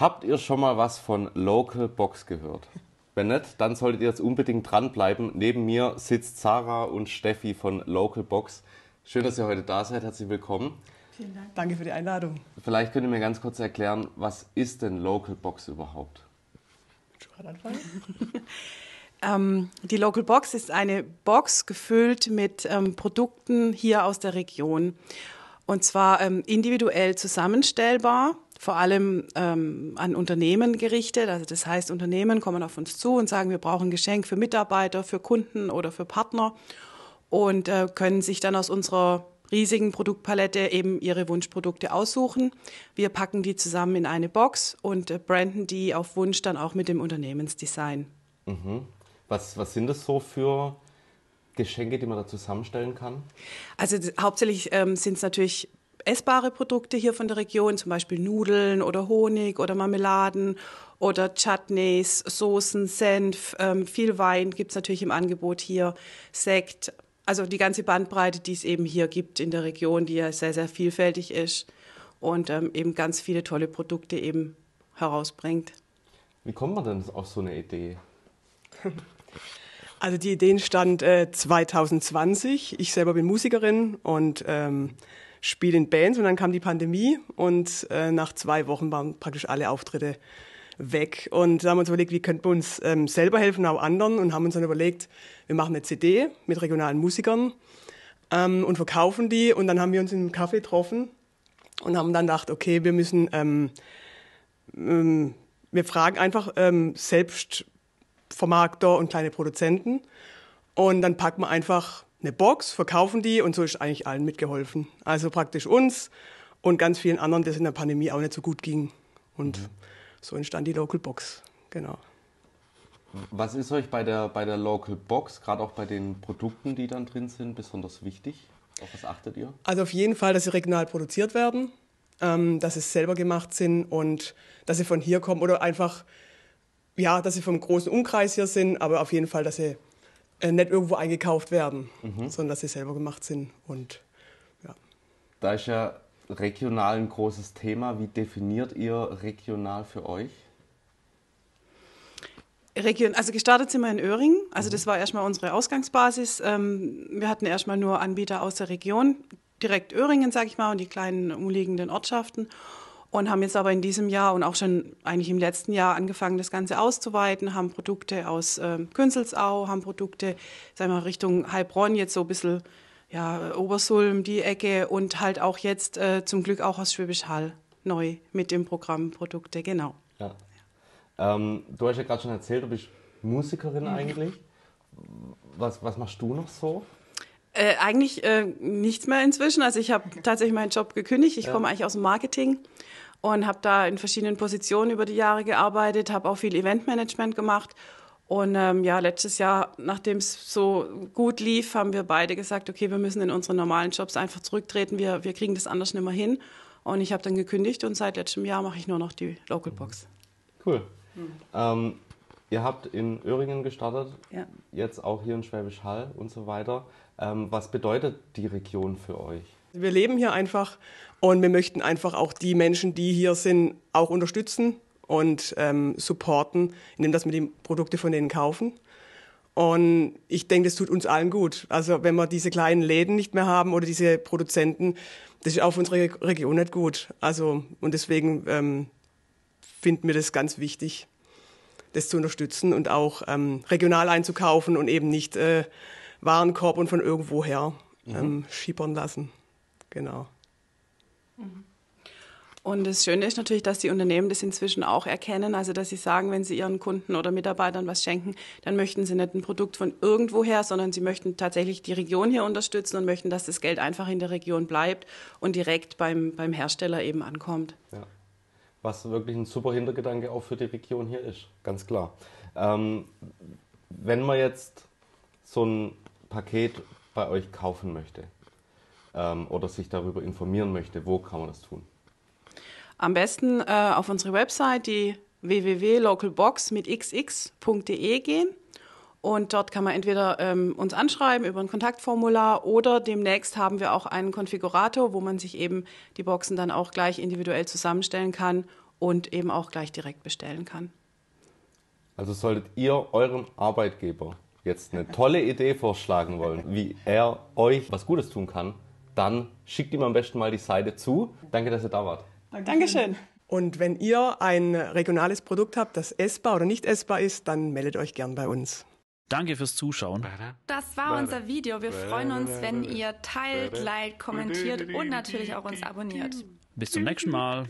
Habt ihr schon mal was von Local Box gehört? Wenn nicht, dann solltet ihr jetzt unbedingt dranbleiben. Neben mir sitzt Sarah und Steffi von Local Box. Schön, dass ihr heute da seid. Herzlich willkommen. Vielen Dank. Danke für die Einladung. Vielleicht könnt ihr mir ganz kurz erklären, was ist denn Local Box überhaupt? ähm, die Local Box ist eine Box gefüllt mit ähm, Produkten hier aus der Region. Und zwar ähm, individuell zusammenstellbar vor allem ähm, an Unternehmen gerichtet. Also das heißt, Unternehmen kommen auf uns zu und sagen, wir brauchen ein Geschenk für Mitarbeiter, für Kunden oder für Partner und äh, können sich dann aus unserer riesigen Produktpalette eben ihre Wunschprodukte aussuchen. Wir packen die zusammen in eine Box und äh, branden die auf Wunsch dann auch mit dem Unternehmensdesign. Mhm. Was, was sind das so für Geschenke, die man da zusammenstellen kann? Also hauptsächlich ähm, sind es natürlich essbare Produkte hier von der Region, zum Beispiel Nudeln oder Honig oder Marmeladen oder Chutneys, Soßen, Senf, ähm, viel Wein gibt es natürlich im Angebot hier, Sekt, also die ganze Bandbreite, die es eben hier gibt in der Region, die ja sehr, sehr vielfältig ist und ähm, eben ganz viele tolle Produkte eben herausbringt. Wie kommt man denn auf so eine Idee? Also die Idee entstand äh, 2020. Ich selber bin Musikerin und ähm, Spiel in Bands und dann kam die Pandemie und äh, nach zwei Wochen waren praktisch alle Auftritte weg. Und da haben wir uns überlegt, wie könnten wir uns ähm, selber helfen, auch anderen und haben uns dann überlegt, wir machen eine CD mit regionalen Musikern ähm, und verkaufen die und dann haben wir uns in einem Café getroffen und haben dann gedacht, okay, wir müssen, ähm, ähm, wir fragen einfach ähm, Selbstvermarkter und kleine Produzenten und dann packen wir einfach eine Box, verkaufen die und so ist eigentlich allen mitgeholfen. Also praktisch uns und ganz vielen anderen, das in der Pandemie auch nicht so gut ging. Und mhm. so entstand die Local Box, genau. Was ist euch bei der, bei der Local Box, gerade auch bei den Produkten, die dann drin sind, besonders wichtig? Auf was achtet ihr? Also auf jeden Fall, dass sie regional produziert werden, ähm, dass sie selber gemacht sind und dass sie von hier kommen oder einfach, ja, dass sie vom großen Umkreis hier sind, aber auf jeden Fall, dass sie äh, nicht irgendwo eingekauft werden, mhm. sondern dass sie selber gemacht sind. Und ja. Da ist ja regional ein großes Thema. Wie definiert ihr regional für euch? Region, also gestartet sind wir in Öhringen. Also mhm. das war erstmal unsere Ausgangsbasis. Ähm, wir hatten erstmal nur Anbieter aus der Region, direkt Öhringen, sage ich mal, und die kleinen umliegenden Ortschaften und haben jetzt aber in diesem Jahr und auch schon eigentlich im letzten Jahr angefangen, das Ganze auszuweiten, haben Produkte aus äh, Künzelsau, haben Produkte, sagen wir Richtung Heilbronn, jetzt so ein bisschen ja, Obersulm, die Ecke und halt auch jetzt äh, zum Glück auch aus Schwäbisch Hall neu mit dem Programm Produkte, genau. ja. Ähm, du hast ja gerade schon erzählt, du bist Musikerin mhm. eigentlich. Was, was machst du noch so? Äh, eigentlich äh, nichts mehr inzwischen. Also ich habe tatsächlich meinen Job gekündigt. Ich ja. komme eigentlich aus dem Marketing und habe da in verschiedenen Positionen über die Jahre gearbeitet, habe auch viel Eventmanagement gemacht. Und ähm, ja, letztes Jahr, nachdem es so gut lief, haben wir beide gesagt, okay, wir müssen in unsere normalen Jobs einfach zurücktreten. Wir, wir kriegen das anders nicht mehr hin. Und ich habe dann gekündigt und seit letztem Jahr mache ich nur noch die Local Box. Cool. Mhm. Ähm, Ihr habt in Öhringen gestartet, ja. jetzt auch hier in Schwäbisch Hall und so weiter. Ähm, was bedeutet die Region für euch? Wir leben hier einfach und wir möchten einfach auch die Menschen, die hier sind, auch unterstützen und ähm, supporten, indem dass wir die Produkte von denen kaufen. Und ich denke, das tut uns allen gut. Also wenn wir diese kleinen Läden nicht mehr haben oder diese Produzenten, das ist auch für unsere Region nicht gut. Also und deswegen ähm, finden wir das ganz wichtig das zu unterstützen und auch ähm, regional einzukaufen und eben nicht äh, Warenkorb und von irgendwoher mhm. ähm, lassen. Genau. Mhm. Und das Schöne ist natürlich, dass die Unternehmen das inzwischen auch erkennen. Also, dass sie sagen, wenn sie ihren Kunden oder Mitarbeitern was schenken, dann möchten sie nicht ein Produkt von irgendwoher, sondern sie möchten tatsächlich die Region hier unterstützen und möchten, dass das Geld einfach in der Region bleibt und direkt beim, beim Hersteller eben ankommt. Ja was wirklich ein super Hintergedanke auch für die Region hier ist, ganz klar. Ähm, wenn man jetzt so ein Paket bei euch kaufen möchte ähm, oder sich darüber informieren möchte, wo kann man das tun? Am besten äh, auf unsere Website, die www.localbox mit xx.de gehen und dort kann man entweder ähm, uns anschreiben über ein Kontaktformular oder demnächst haben wir auch einen Konfigurator, wo man sich eben die Boxen dann auch gleich individuell zusammenstellen kann und eben auch gleich direkt bestellen kann. Also solltet ihr eurem Arbeitgeber jetzt eine tolle Idee vorschlagen wollen, wie er euch was Gutes tun kann, dann schickt ihm am besten mal die Seite zu. Danke, dass ihr da wart. Dankeschön. Und wenn ihr ein regionales Produkt habt, das essbar oder nicht essbar ist, dann meldet euch gern bei uns. Danke fürs Zuschauen. Das war unser Video. Wir freuen uns, wenn ihr teilt, liked, kommentiert und natürlich auch uns abonniert. Bis zum nächsten Mal.